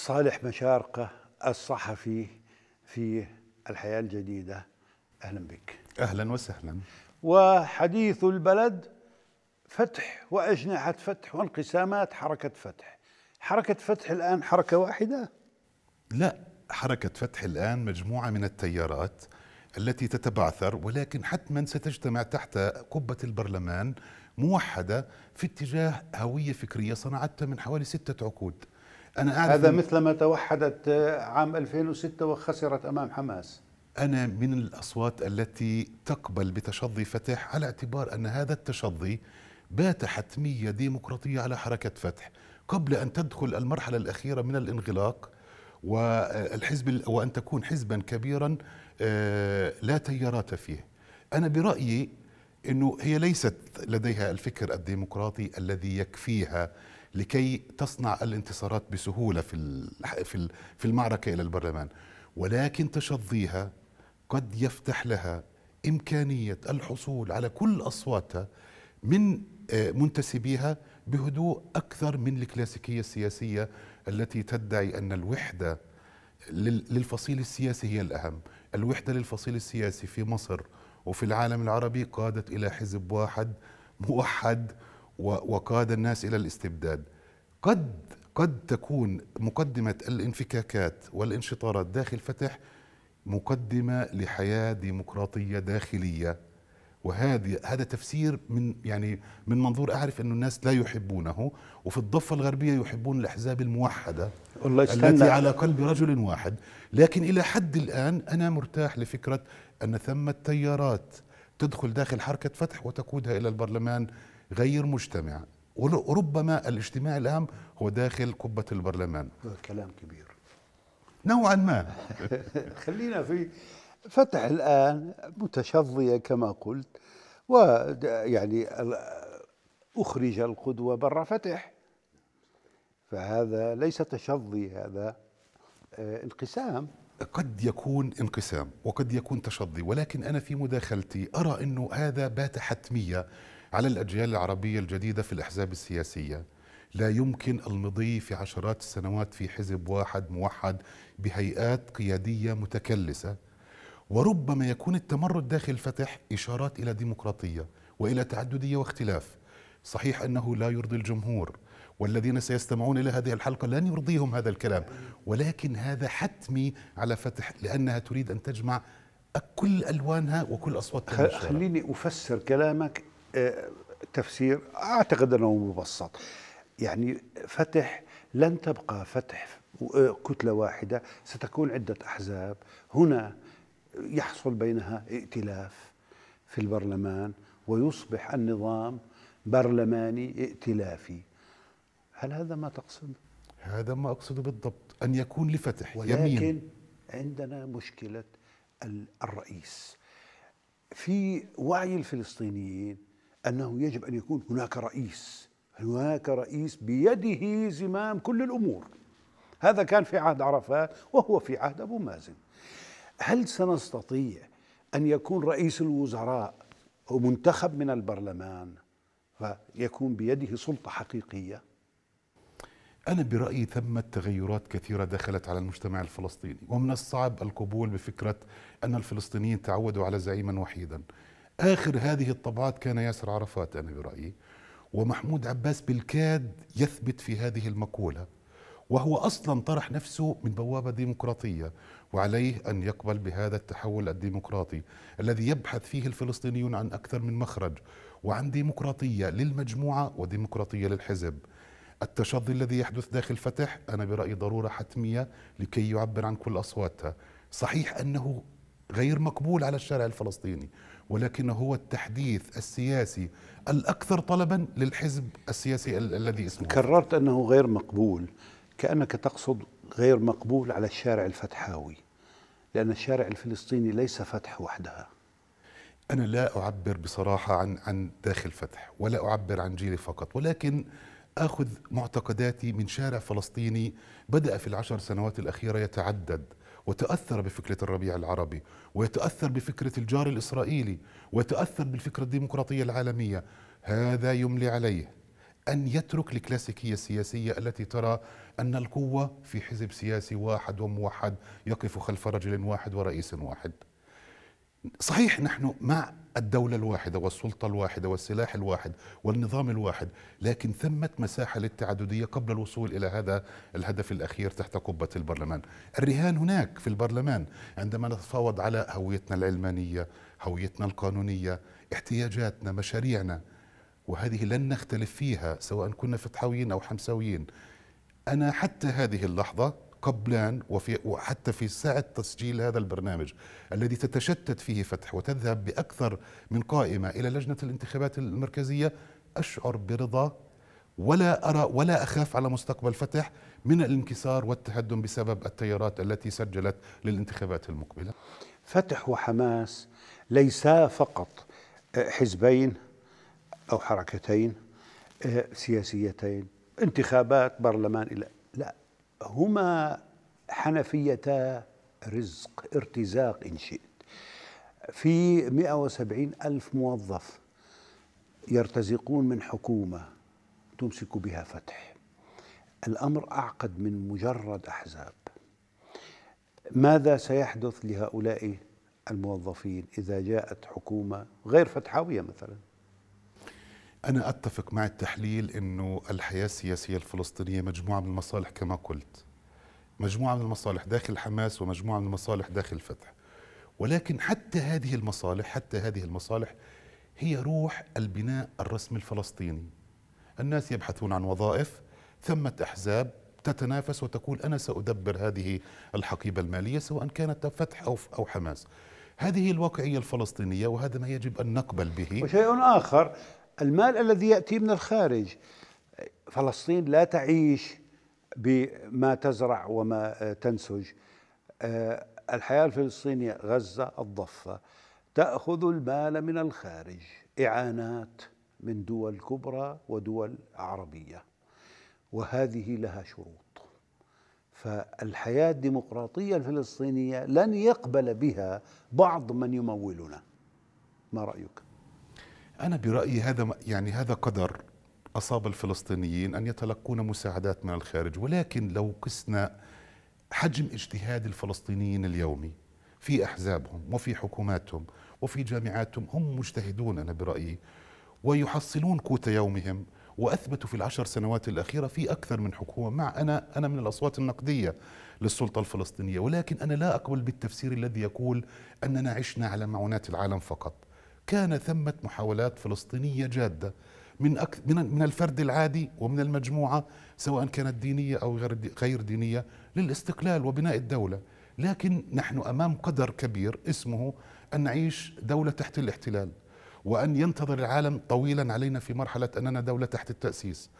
صالح مشارقة الصحفي في الحياة الجديدة أهلا بك أهلا وسهلا وحديث البلد فتح وأجنحة فتح وانقسامات حركة فتح حركة فتح الآن حركة واحدة؟ لا حركة فتح الآن مجموعة من التيارات التي تتبعثر ولكن حتما ستجتمع تحت قبة البرلمان موحدة في اتجاه هوية فكرية صنعتها من حوالي ستة عقود أنا أعرف هذا مثلما توحدت آه، عام 2006 وخسرت أمام حماس أنا من الأصوات التي تقبل بتشظي فتح على اعتبار أن هذا التشظي بات حتمية ديمقراطية على حركة فتح قبل أن تدخل المرحلة الأخيرة من الانغلاق والحزب وأن تكون حزبا كبيرا آه، لا تيارات فيه أنا برأيي أنه هي ليست لديها الفكر الديمقراطي الذي يكفيها لكي تصنع الانتصارات بسهوله في في في المعركه الى البرلمان ولكن تشظيها قد يفتح لها امكانيه الحصول على كل اصواتها من آه، منتسبيها بهدوء اكثر من الكلاسيكيه السياسيه التي تدعي ان الوحده للفصيل السياسي هي الاهم، الوحده للفصيل السياسي في مصر وفي العالم العربي قادت الى حزب واحد موحد وقاد الناس إلى الاستبداد قد قد تكون مقدمة الانفكاكات والانشطارات داخل فتح مقدمة لحياة ديمقراطية داخلية وهذه هذا تفسير من يعني من منظور اعرف انه الناس لا يحبونه وفي الضفه الغربيه يحبون الاحزاب الموحده والله التي على قلب رجل واحد لكن الى حد الان انا مرتاح لفكره ان ثمه تيارات تدخل داخل حركه فتح وتقودها الى البرلمان غير مجتمع وربما الاجتماع الأهم هو داخل قبة البرلمان كلام كبير نوعا ما خلينا في فتح الآن متشظية كما قلت ويعني أخرج القدوة برا فتح فهذا ليس تشظي هذا آه، انقسام قد يكون انقسام وقد يكون تشظي ولكن أنا في مداخلتي أرى أنه هذا بات حتمية على الأجيال العربية الجديدة في الأحزاب السياسية لا يمكن المضي في عشرات السنوات في حزب واحد موحد بهيئات قيادية متكلسة وربما يكون التمرد داخل فتح إشارات إلى ديمقراطية وإلى تعددية واختلاف صحيح أنه لا يرضي الجمهور والذين سيستمعون إلى هذه الحلقة لن يرضيهم هذا الكلام ولكن هذا حتمي على فتح لأنها تريد أن تجمع كل ألوانها وكل أصواتها خليني أفسر كلامك تفسير اعتقد انه مبسط يعني فتح لن تبقى فتح آه، كتله واحده ستكون عده احزاب هنا يحصل بينها ائتلاف في البرلمان ويصبح النظام برلماني ائتلافي هل هذا ما تقصد؟ هذا ما أقصده بالضبط أن يكون لفتح ولكن يمين. عندنا مشكلة الرئيس في وعي الفلسطينيين أنه يجب أن يكون هناك رئيس هناك رئيس بيده زمام كل الأمور هذا كان في عهد عرفات وهو في عهد أبو مازن هل سنستطيع أن يكون رئيس الوزراء منتخب من البرلمان فيكون بيده سلطة حقيقية أنا برأيي ثمة تغيرات كثيرة دخلت على المجتمع الفلسطيني ومن الصعب القبول بفكرة أن الفلسطينيين تعودوا على زعيما وحيدا آخر هذه الطبعات كان ياسر عرفات أنا برأيي ومحمود عباس بالكاد يثبت في هذه المقولة وهو أصلا طرح نفسه من بوابة ديمقراطية وعليه أن يقبل بهذا التحول الديمقراطي الذي يبحث فيه الفلسطينيون عن أكثر من مخرج وعن ديمقراطية للمجموعة وديمقراطية للحزب التشظي الذي يحدث داخل فتح أنا برأيي ضرورة حتمية لكي يعبر عن كل أصواتها صحيح أنه غير مقبول على الشارع الفلسطيني ولكنه هو التحديث السياسي الأكثر طلبا للحزب السياسي الذي اسمه كررت أنه غير مقبول كأنك تقصد غير مقبول على الشارع الفتحاوي لأن الشارع الفلسطيني ليس فتح وحدها أنا لا أعبر بصراحة عن عن داخل فتح ولا أعبر عن جيلي فقط ولكن أخذ معتقداتي من شارع فلسطيني بدأ في العشر سنوات الأخيرة يتعدد وتأثر بفكرة الربيع العربي ويتأثر بفكرة الجار الإسرائيلي ويتأثر بالفكرة الديمقراطية العالمية هذا يملي عليه أن يترك الكلاسيكية السياسية التي ترى أن القوة في حزب سياسي واحد وموحد يقف خلف رجل واحد ورئيس واحد صحيح نحن مع الدولة الواحدة والسلطة الواحدة والسلاح الواحد والنظام الواحد لكن ثمة مساحة للتعددية قبل الوصول إلى هذا الهدف الأخير تحت قبة البرلمان الرهان هناك في البرلمان عندما نتفاوض على هويتنا العلمانية هويتنا القانونية احتياجاتنا مشاريعنا وهذه لن نختلف فيها سواء كنا فتحويين أو حمساويين أنا حتى هذه اللحظة قبلان وفي وحتى في ساعة تسجيل هذا البرنامج الذي تتشتت فيه فتح وتذهب بأكثر من قائمة إلى لجنة الانتخابات المركزية أشعر برضا ولا أرى ولا أخاف على مستقبل فتح من الانكسار والتهدم بسبب التيارات التي سجلت للانتخابات المقبلة فتح وحماس ليسا فقط آه، حزبين أو حركتين آه، سياسيتين انتخابات برلمان إلى لا هما حنفيتا رزق ارتزاق إن شئت في 170 ألف موظف يرتزقون من حكومة تمسك بها فتح الأمر أعقد من مجرد أحزاب ماذا سيحدث لهؤلاء الموظفين إذا جاءت حكومة غير فتحاوية مثلاً أنا أتفق مع التحليل أنه الحياة السياسية الفلسطينية مجموعة من المصالح كما قلت مجموعة من المصالح داخل حماس ومجموعة من المصالح داخل فتح ولكن حتى هذه المصالح حتى هذه المصالح هي روح البناء الرسمي الفلسطيني الناس يبحثون عن وظائف ثمة أحزاب تتنافس وتقول أنا سأدبر هذه الحقيبة المالية سواء كانت فتح أو, أو حماس هذه الواقعية الفلسطينية وهذا ما يجب أن نقبل به وشيء آخر المال الذي يأتي من الخارج فلسطين لا تعيش بما تزرع وما تنسج آه، الحياة الفلسطينية غزة الضفة تأخذ المال من الخارج إعانات من دول كبرى ودول عربية وهذه لها شروط فالحياة الديمقراطية الفلسطينية لن يقبل بها بعض من يمولنا ما رأيك؟ أنا برأيي هذا يعني هذا قدر أصاب الفلسطينيين أن يتلقون مساعدات من الخارج ولكن لو قسنا حجم اجتهاد الفلسطينيين اليومي في أحزابهم وفي حكوماتهم وفي جامعاتهم هم مجتهدون أنا برأيي ويحصلون قوت يومهم واثبتوا في العشر سنوات الاخيره في اكثر من حكومه مع انا انا من الاصوات النقديه للسلطه الفلسطينيه ولكن انا لا اقبل بالتفسير الذي يقول اننا عشنا على معونات العالم فقط كان ثمة محاولات فلسطينية جادة من أك... من من الفرد العادي ومن المجموعه سواء كانت دينيه او غير غير دينيه للاستقلال وبناء الدوله، لكن نحن امام قدر كبير اسمه ان نعيش دوله تحت الاحتلال وان ينتظر العالم طويلا علينا في مرحله اننا دوله تحت التاسيس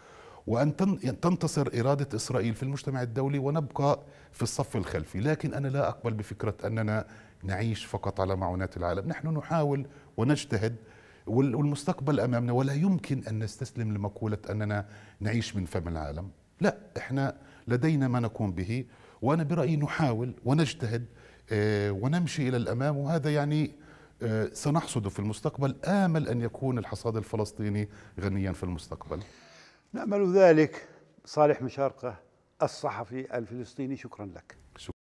وان تنتصر اراده اسرائيل في المجتمع الدولي ونبقى في الصف الخلفي، لكن انا لا اقبل بفكره اننا نعيش فقط على معونات العالم، نحن نحاول ونجتهد والمستقبل امامنا ولا يمكن ان نستسلم لمقوله اننا نعيش من فم العالم لا احنا لدينا ما نقوم به وانا برايي نحاول ونجتهد آه، ونمشي الى الامام وهذا يعني آه، سنحصد في المستقبل امل ان يكون الحصاد الفلسطيني غنيا في المستقبل نامل ذلك صالح مشارقه الصحفي الفلسطيني شكرا لك شكرا.